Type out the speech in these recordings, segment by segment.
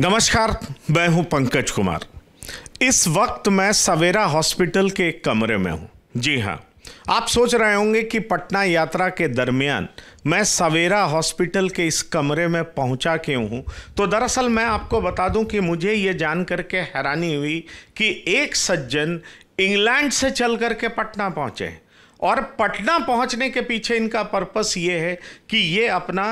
नमस्कार मैं हूं पंकज कुमार इस वक्त मैं सवेरा हॉस्पिटल के एक कमरे में हूं जी हां आप सोच रहे होंगे कि पटना यात्रा के दरमियान मैं सवेरा हॉस्पिटल के इस कमरे में पहुंचा क्यों हूं तो दरअसल मैं आपको बता दूं कि मुझे ये जान करके हैरानी हुई कि एक सज्जन इंग्लैंड से चल करके पटना पहुंचे और पटना पहुंचने के पीछे इनका पर्पस ये है कि ये अपना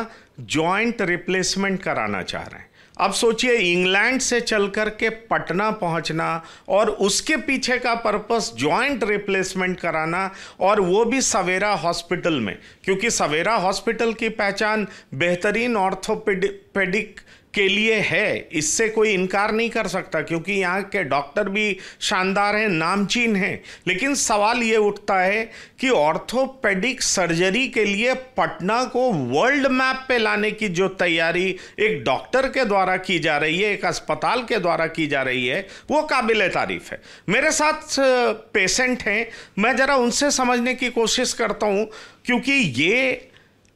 जॉइंट रिप्लेसमेंट कराना चाह रहे हैं अब सोचिए इंग्लैंड से चल कर के पटना पहुंचना और उसके पीछे का पर्पस जॉइंट रिप्लेसमेंट कराना और वो भी सवेरा हॉस्पिटल में क्योंकि सवेरा हॉस्पिटल की पहचान बेहतरीन ऑर्थोपेडिक के लिए है इससे कोई इनकार नहीं कर सकता क्योंकि यहाँ के डॉक्टर भी शानदार हैं नामचीन हैं लेकिन सवाल ये उठता है कि ऑर्थोपेडिक सर्जरी के लिए पटना को वर्ल्ड मैप पे लाने की जो तैयारी एक डॉक्टर के द्वारा की जा रही है एक अस्पताल के द्वारा की जा रही है वो काबिल तारीफ है मेरे साथ पेशेंट हैं मैं ज़रा उनसे समझने की कोशिश करता हूँ क्योंकि ये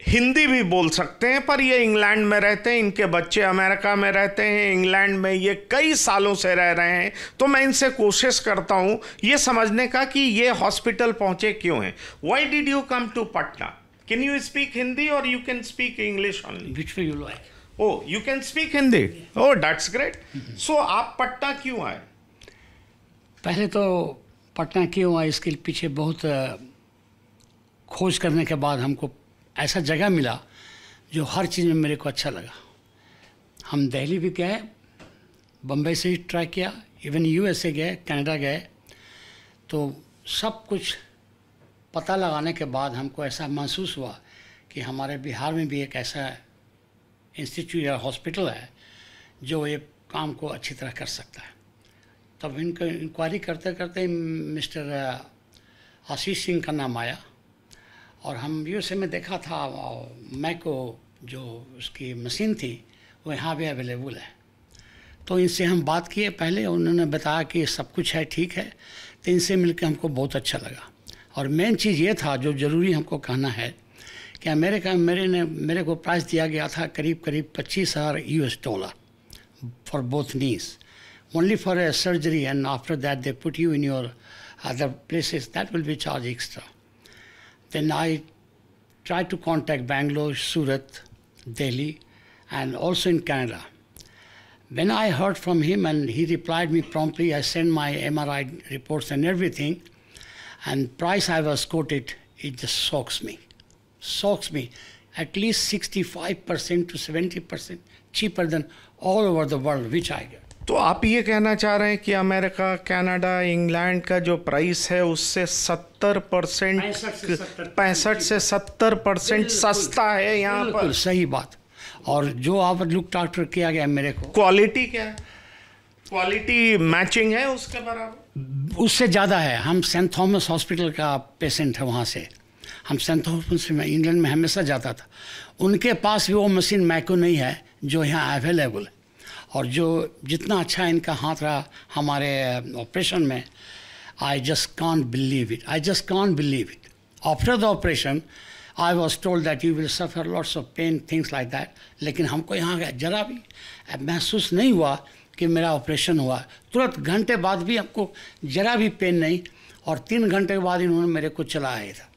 हिंदी भी बोल सकते हैं पर ये इंग्लैंड में रहते हैं इनके बच्चे अमेरिका में रहते हैं इंग्लैंड में ये कई सालों से रह रहे हैं तो मैं इनसे कोशिश करता हूँ ये समझने का कि ये हॉस्पिटल पहुँचे क्यों हैं why did you come to Patna can you speak Hindi और you can speak English only which you like oh you can speak Hindi oh that's great so आप पटना क्यों आए पहले तो पटना क्यों आए इसके पीछे बहुत खोज करने के बाद हमको ऐसा जगह मिला जो हर चीज़ में मेरे को अच्छा लगा हम दिल्ली भी गए बम्बई से ही ट्राई किया इवन ए गए कनाडा गए तो सब कुछ पता लगाने के बाद हमको ऐसा महसूस हुआ कि हमारे बिहार में भी एक ऐसा इंस्टीट्यूट या हॉस्पिटल है जो ये काम को अच्छी तरह कर सकता है तब इनको इंक्वायरी करते करते मिस्टर आशीष सिंह का नाम आया और हम यूएसए में देखा था मैको जो उसकी मशीन थी वो यहाँ भी अवेलेबल है तो इनसे हम बात किए पहले उन्होंने बताया कि सब कुछ है ठीक है तो इनसे मिलकर हमको बहुत अच्छा लगा और मेन चीज़ ये था जो ज़रूरी हमको कहना है कि अमेरिका में मेरे ने मेरे को प्राइस दिया गया था करीब करीब पच्चीस हज़ार U S dollar for both knees only for a surgery and after that they put you in your other places that will be charge extra Then I tried to contact Bangalore, Surat, Delhi, and also in Canada. When I heard from him and he replied me promptly, I sent my MRI reports and everything, and price I was quoted, it just shocks me. Shocks me. At least 65% to 70% cheaper than all over the world, which I get. तो आप ये कहना चाह रहे हैं कि America Canada England का जो प्राइस है उससे सत्तर परसेंट पैंसठ से सत्तर परसेंट सस्ता है यहाँ पर सही बात और जो आप लुक ट्रांसफर किया गया मेरे को क्वालिटी क्या है क्वालिटी मैचिंग है उसके बराबर उससे ज़्यादा है हम सेंट थॉमस हॉस्पिटल का पेशेंट है वहाँ से हम सेंट थॉमस में इंग्लैंड में हमेशा जाता था उनके पास भी वो मशीन मैको नहीं है जो यहाँ अवेलेबल है और जो जितना अच्छा इनका हाथ रहा हमारे ऑपरेशन में I just can't believe it I just can't believe it after the operation I was told that you will suffer lots of pain things like that लेकिन हमको यहाँ जरा भी महसूस नहीं हुआ कि मेरा ऑपरेशन हुआ तुरंत घंटे बाद भी हमको जरा भी पेन नहीं और तीन घंटे के बाद इन्होंने मेरे को चलाया था